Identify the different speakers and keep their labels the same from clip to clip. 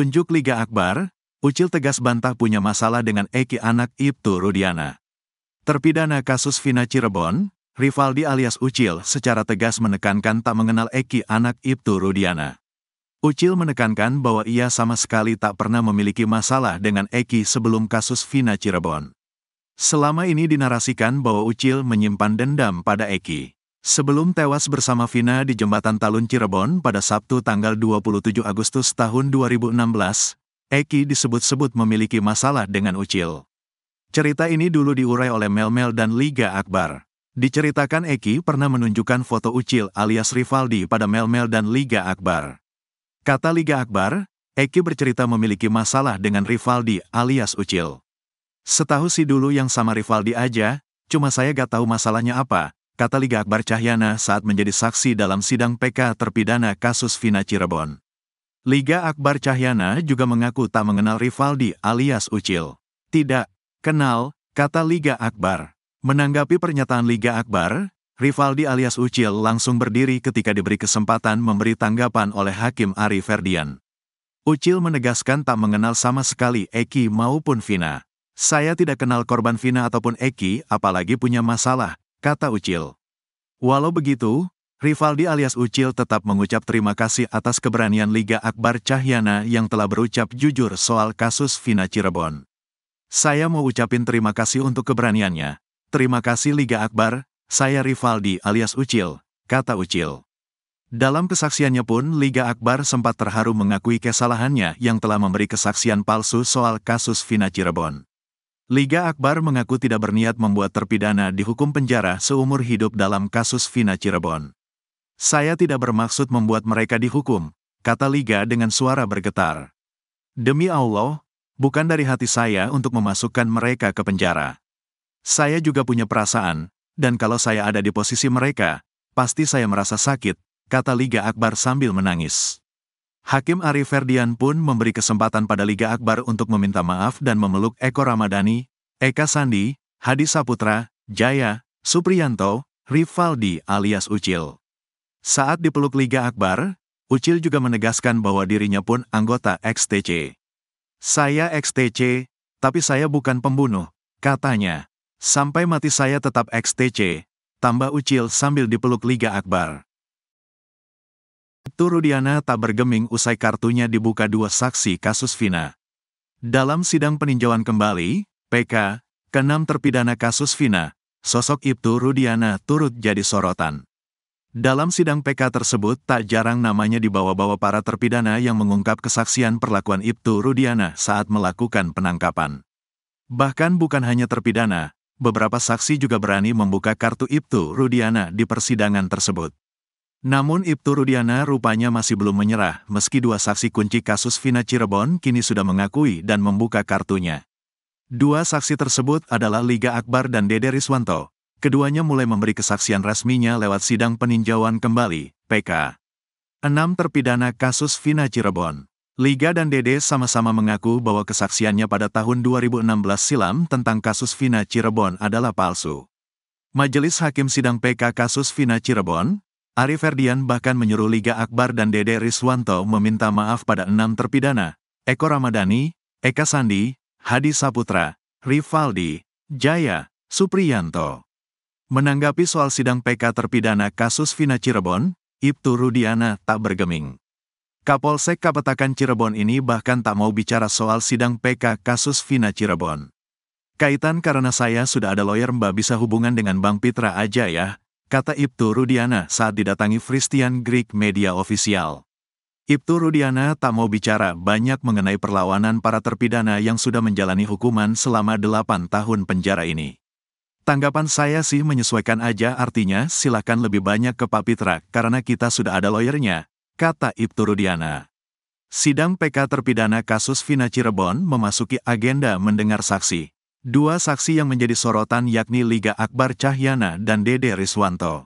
Speaker 1: Tunjuk Liga Akbar, Ucil tegas bantah punya masalah dengan Eki anak Ibtu Rudiana. Terpidana kasus Vina Cirebon, Rivaldi alias Ucil secara tegas menekankan tak mengenal Eki anak Ibtu Rudiana. Ucil menekankan bahwa ia sama sekali tak pernah memiliki masalah dengan Eki sebelum kasus Vina Cirebon. Selama ini dinarasikan bahwa Ucil menyimpan dendam pada Eki. Sebelum tewas bersama Vina di Jembatan Talun Cirebon pada Sabtu tanggal 27 Agustus tahun 2016, Eki disebut-sebut memiliki masalah dengan Ucil. Cerita ini dulu diurai oleh Melmel dan Liga Akbar. Diceritakan Eki pernah menunjukkan foto Ucil alias Rivaldi pada Melmel dan Liga Akbar. Kata Liga Akbar, Eki bercerita memiliki masalah dengan Rivaldi alias Ucil. Setahu si dulu yang sama Rivaldi aja, cuma saya gak tahu masalahnya apa, kata Liga Akbar Cahyana saat menjadi saksi dalam sidang PK terpidana kasus Vina Cirebon. Liga Akbar Cahyana juga mengaku tak mengenal Rivaldi alias Ucil. Tidak, kenal, kata Liga Akbar. Menanggapi pernyataan Liga Akbar, Rivaldi alias Ucil langsung berdiri ketika diberi kesempatan memberi tanggapan oleh Hakim Ari Ferdian. Ucil menegaskan tak mengenal sama sekali Eki maupun Vina. Saya tidak kenal korban Vina ataupun Eki, apalagi punya masalah, kata Ucil. Walau begitu, Rivaldi alias Ucil tetap mengucap terima kasih atas keberanian Liga Akbar Cahyana yang telah berucap jujur soal kasus Vina Cirebon. Saya mau ucapin terima kasih untuk keberaniannya. Terima kasih Liga Akbar, saya Rivaldi alias Ucil, kata Ucil. Dalam kesaksiannya pun Liga Akbar sempat terharu mengakui kesalahannya yang telah memberi kesaksian palsu soal kasus Vina Cirebon. Liga Akbar mengaku tidak berniat membuat terpidana dihukum penjara seumur hidup dalam kasus Vina Cirebon. Saya tidak bermaksud membuat mereka dihukum, kata Liga dengan suara bergetar. Demi Allah, bukan dari hati saya untuk memasukkan mereka ke penjara. Saya juga punya perasaan, dan kalau saya ada di posisi mereka, pasti saya merasa sakit, kata Liga Akbar sambil menangis. Hakim Arief Ferdian pun memberi kesempatan pada Liga Akbar untuk meminta maaf dan memeluk Eko Ramadhani, Eka Sandi, Hadi Saputra, Jaya, Supriyanto, Rivaldi alias Ucil. Saat dipeluk Liga Akbar, Ucil juga menegaskan bahwa dirinya pun anggota XTC. Saya XTC, tapi saya bukan pembunuh, katanya. Sampai mati saya tetap XTC, tambah Ucil sambil dipeluk Liga Akbar. Rudiana tak bergeming usai kartunya dibuka dua saksi kasus Vina. Dalam sidang peninjauan kembali, PK, keenam terpidana kasus Vina, sosok Ibtu Rudiana turut jadi sorotan. Dalam sidang PK tersebut tak jarang namanya dibawa-bawa para terpidana yang mengungkap kesaksian perlakuan Ibtu Rudiana saat melakukan penangkapan. Bahkan bukan hanya terpidana, beberapa saksi juga berani membuka kartu Ibtu Rudiana di persidangan tersebut. Namun Ibtu Rudiana rupanya masih belum menyerah, meski dua saksi kunci kasus Vina Cirebon kini sudah mengakui dan membuka kartunya. Dua saksi tersebut adalah Liga Akbar dan Dede Riswanto. Keduanya mulai memberi kesaksian resminya lewat sidang peninjauan kembali, PK. Enam terpidana kasus Vina Cirebon. Liga dan Dede sama-sama mengaku bahwa kesaksiannya pada tahun 2016 silam tentang kasus Vina Cirebon adalah palsu. Majelis Hakim Sidang PK kasus Vina Cirebon, Ari Ferdian bahkan menyuruh Liga Akbar dan Dede Riswanto meminta maaf pada enam terpidana, Eko Ramadhani, Eka Sandi, Hadi Saputra, Rivaldi, Jaya, Supriyanto. Menanggapi soal sidang PK terpidana kasus Vina Cirebon, Ibtu Rudiana tak bergeming. Kapolsek Kapetakan Cirebon ini bahkan tak mau bicara soal sidang PK kasus Vina Cirebon. Kaitan karena saya sudah ada lawyer Mbak bisa hubungan dengan Bang Pitra aja ya, kata Ibtu Rudiana saat didatangi Christian Greek media Official. Ibtu Rudiana tak mau bicara banyak mengenai perlawanan para terpidana yang sudah menjalani hukuman selama 8 tahun penjara ini. Tanggapan saya sih menyesuaikan aja artinya silahkan lebih banyak ke Pak Pitra karena kita sudah ada lawyernya, kata Ibtu Rudiana. Sidang PK terpidana kasus Vina Cirebon memasuki agenda mendengar saksi. Dua saksi yang menjadi sorotan yakni Liga Akbar Cahyana dan Dede Riswanto.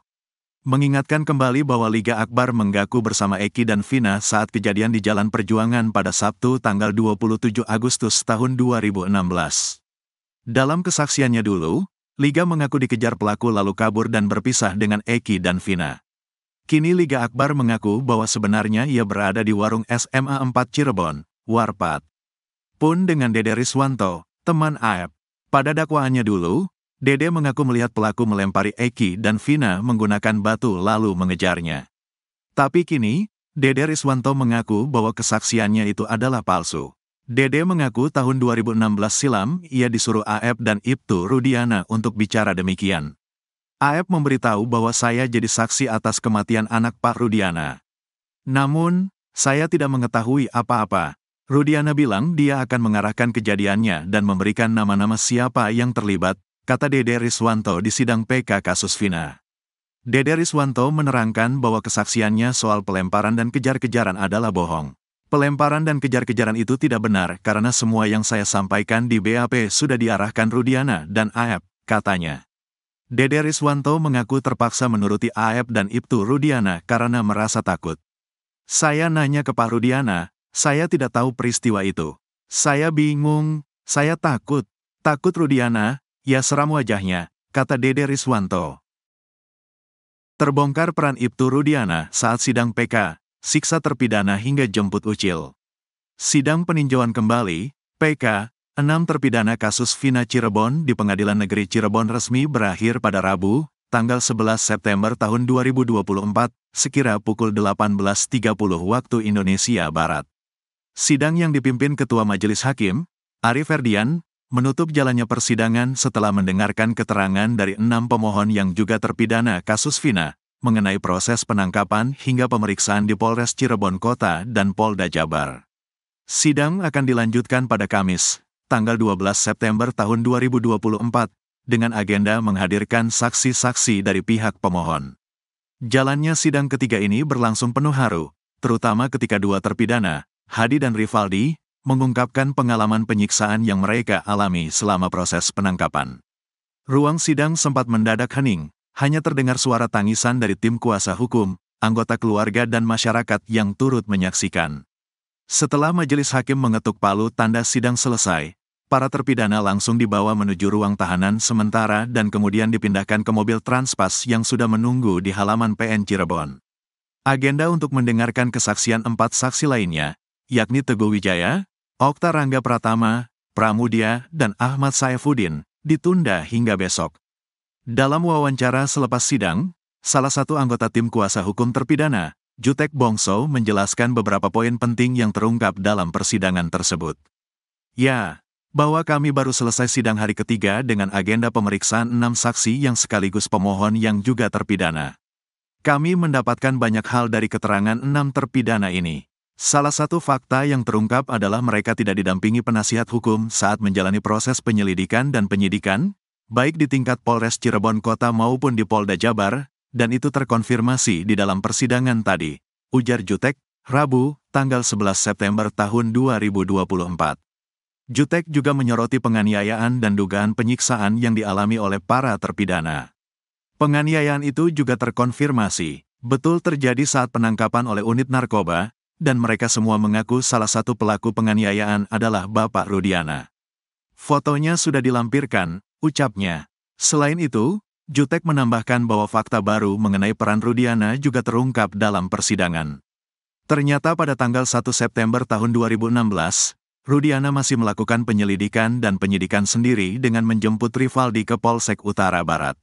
Speaker 1: Mengingatkan kembali bahwa Liga Akbar menggaku bersama Eki dan Vina saat kejadian di Jalan Perjuangan pada Sabtu tanggal 27 Agustus tahun 2016. Dalam kesaksiannya dulu, Liga mengaku dikejar pelaku lalu kabur dan berpisah dengan Eki dan Vina. Kini Liga Akbar mengaku bahwa sebenarnya ia berada di warung SMA 4 Cirebon, Warpat. Pun dengan Dede Riswanto, teman Aep. Pada dakwaannya dulu, Dede mengaku melihat pelaku melempari Eki dan Vina menggunakan batu lalu mengejarnya. Tapi kini, Dede Riswanto mengaku bahwa kesaksiannya itu adalah palsu. Dede mengaku tahun 2016 silam ia disuruh Aep dan Ibtu Rudiana untuk bicara demikian. Aep memberitahu bahwa saya jadi saksi atas kematian anak Pak Rudiana. Namun, saya tidak mengetahui apa-apa. Rudiana bilang dia akan mengarahkan kejadiannya dan memberikan nama-nama siapa yang terlibat, kata Dede Riswanto di sidang PK kasus Vina. Dede Riswanto menerangkan bahwa kesaksiannya soal pelemparan dan kejar-kejaran adalah bohong. Pelemparan dan kejar-kejaran itu tidak benar karena semua yang saya sampaikan di BAP sudah diarahkan Rudiana dan AEP, katanya. Dede Riswanto mengaku terpaksa menuruti AEP dan Ibtu Rudiana karena merasa takut. Saya nanya ke Pak Rudiana, saya tidak tahu peristiwa itu. Saya bingung, saya takut. Takut Rudiana, ya seram wajahnya, kata Dede Riswanto. Terbongkar peran Ibtu Rudiana saat sidang PK, siksa terpidana hingga jemput ucil. Sidang peninjauan kembali, PK, enam terpidana kasus Vina Cirebon di Pengadilan Negeri Cirebon resmi berakhir pada Rabu, tanggal 11 September tahun 2024, sekira pukul 18.30 waktu Indonesia Barat. Sidang yang dipimpin Ketua Majelis Hakim, Arief Ferdian, menutup jalannya persidangan setelah mendengarkan keterangan dari enam pemohon yang juga terpidana kasus Vina mengenai proses penangkapan hingga pemeriksaan di Polres Cirebon Kota dan Polda Jabar. Sidang akan dilanjutkan pada Kamis, tanggal 12 September tahun 2024, dengan agenda menghadirkan saksi-saksi dari pihak pemohon. Jalannya sidang ketiga ini berlangsung penuh haru, terutama ketika dua terpidana, Hadi dan Rivaldi, mengungkapkan pengalaman penyiksaan yang mereka alami selama proses penangkapan. Ruang sidang sempat mendadak hening, hanya terdengar suara tangisan dari tim kuasa hukum, anggota keluarga dan masyarakat yang turut menyaksikan. Setelah majelis hakim mengetuk palu tanda sidang selesai, para terpidana langsung dibawa menuju ruang tahanan sementara dan kemudian dipindahkan ke mobil Transpas yang sudah menunggu di halaman PN Cirebon. Agenda untuk mendengarkan kesaksian empat saksi lainnya, yakni Teguh Wijaya, Okta Rangga Pratama, Pramudia, dan Ahmad Saifuddin, ditunda hingga besok. Dalam wawancara selepas sidang, salah satu anggota tim kuasa hukum terpidana, Jutek Bongso menjelaskan beberapa poin penting yang terungkap dalam persidangan tersebut. Ya, bahwa kami baru selesai sidang hari ketiga dengan agenda pemeriksaan enam saksi yang sekaligus pemohon yang juga terpidana. Kami mendapatkan banyak hal dari keterangan enam terpidana ini. Salah satu fakta yang terungkap adalah mereka tidak didampingi penasihat hukum saat menjalani proses penyelidikan dan penyidikan, baik di tingkat Polres Cirebon Kota maupun di Polda Jabar, dan itu terkonfirmasi di dalam persidangan tadi, ujar Jutek, Rabu, tanggal 11 September tahun 2024. Jutek juga menyoroti penganiayaan dan dugaan penyiksaan yang dialami oleh para terpidana. Penganiayaan itu juga terkonfirmasi, betul terjadi saat penangkapan oleh unit narkoba, dan mereka semua mengaku salah satu pelaku penganiayaan adalah Bapak Rudiana. Fotonya sudah dilampirkan, ucapnya. Selain itu, Jutek menambahkan bahwa fakta baru mengenai peran Rudiana juga terungkap dalam persidangan. Ternyata pada tanggal 1 September tahun 2016, Rudiana masih melakukan penyelidikan dan penyidikan sendiri dengan menjemput Rivaldi ke Polsek Utara Barat.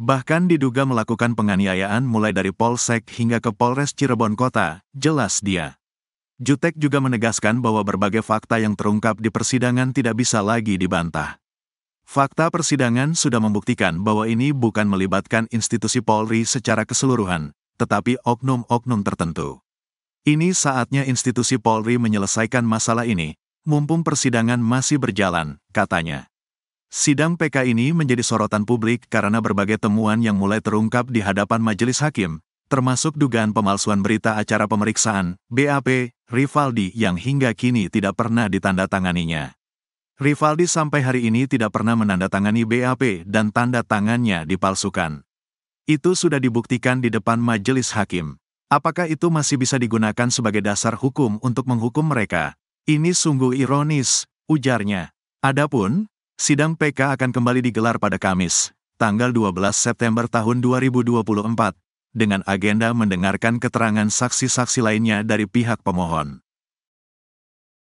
Speaker 1: Bahkan diduga melakukan penganiayaan mulai dari Polsek hingga ke Polres Cirebon Kota, jelas dia. Jutek juga menegaskan bahwa berbagai fakta yang terungkap di persidangan tidak bisa lagi dibantah. Fakta persidangan sudah membuktikan bahwa ini bukan melibatkan institusi Polri secara keseluruhan, tetapi oknum-oknum tertentu. Ini saatnya institusi Polri menyelesaikan masalah ini, mumpung persidangan masih berjalan, katanya. Sidang PK ini menjadi sorotan publik karena berbagai temuan yang mulai terungkap di hadapan majelis hakim, termasuk dugaan pemalsuan berita acara pemeriksaan, BAP, Rivaldi yang hingga kini tidak pernah ditandatanganinya. Rivaldi sampai hari ini tidak pernah menandatangani BAP dan tanda tangannya dipalsukan. Itu sudah dibuktikan di depan majelis hakim. Apakah itu masih bisa digunakan sebagai dasar hukum untuk menghukum mereka? Ini sungguh ironis, ujarnya. Adapun, Sidang PK akan kembali digelar pada Kamis, tanggal 12 September tahun 2024, dengan agenda mendengarkan keterangan saksi-saksi lainnya dari pihak pemohon.